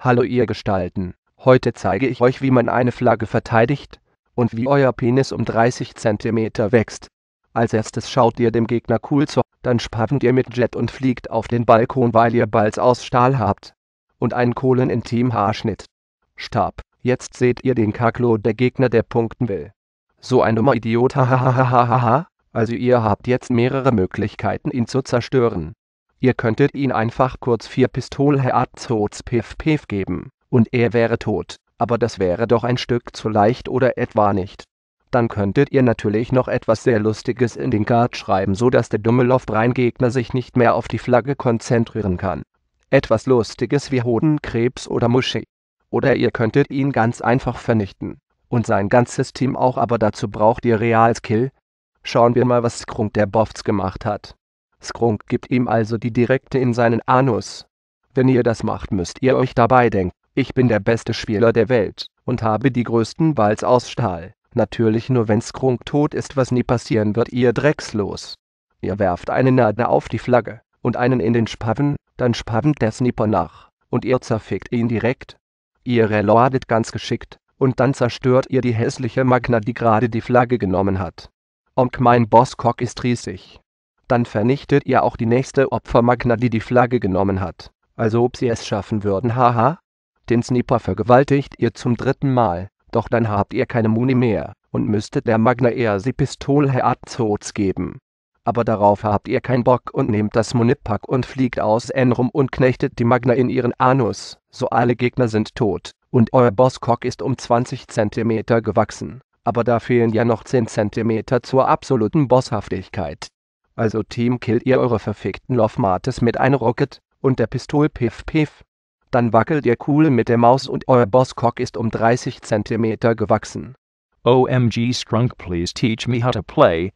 Hallo ihr Gestalten, heute zeige ich euch wie man eine Flagge verteidigt und wie euer Penis um 30 cm wächst. Als erstes schaut ihr dem Gegner cool zu, dann spavent ihr mit Jet und fliegt auf den Balkon weil ihr Balls aus Stahl habt. Und einen Kohlen intim Haarschnitt. Stab, jetzt seht ihr den Kaklo der Gegner der punkten will. So ein dummer Idiot hahaha, also ihr habt jetzt mehrere Möglichkeiten ihn zu zerstören. Ihr könntet ihn einfach kurz vier Pistole-Herzogspiff-Piff geben, und er wäre tot, aber das wäre doch ein Stück zu leicht oder etwa nicht. Dann könntet ihr natürlich noch etwas sehr Lustiges in den Guard schreiben, so dass der dumme lofrein sich nicht mehr auf die Flagge konzentrieren kann. Etwas Lustiges wie Hodenkrebs oder Muschi. Oder ihr könntet ihn ganz einfach vernichten. Und sein ganzes Team auch, aber dazu braucht ihr Realskill. Schauen wir mal, was Krunk der Bofts gemacht hat. Skrunk gibt ihm also die direkte in seinen Anus. Wenn ihr das macht, müsst ihr euch dabei denken, ich bin der beste Spieler der Welt und habe die größten Balls aus Stahl. Natürlich nur wenn Skrunk tot ist, was nie passieren wird, ihr dreckslos. Ihr werft eine Nadel auf die Flagge und einen in den Spaven, dann spavent der Sniper nach und ihr zerfickt ihn direkt. Ihr reloadet ganz geschickt und dann zerstört ihr die hässliche Magna, die gerade die Flagge genommen hat. Onk mein Bosscock ist riesig dann vernichtet ihr auch die nächste Opfermagna die die Flagge genommen hat. Also ob sie es schaffen würden haha. Den Sniper vergewaltigt ihr zum dritten Mal, doch dann habt ihr keine Muni mehr und müsstet der Magna eher sie Pistole Herzhots geben. Aber darauf habt ihr keinen Bock und nehmt das Munipack und fliegt aus Enrum und knechtet die Magna in ihren Anus, so alle Gegner sind tot, und euer Bosskock ist um 20 cm gewachsen, aber da fehlen ja noch 10 cm zur absoluten Bosshaftigkeit. Also Team killt ihr eure verfickten love Martes mit einer Rocket und der Pistol Piff Piff. Dann wackelt ihr cool mit der Maus und euer Bosscock ist um 30 cm gewachsen. OMG Strunk please teach me how to play,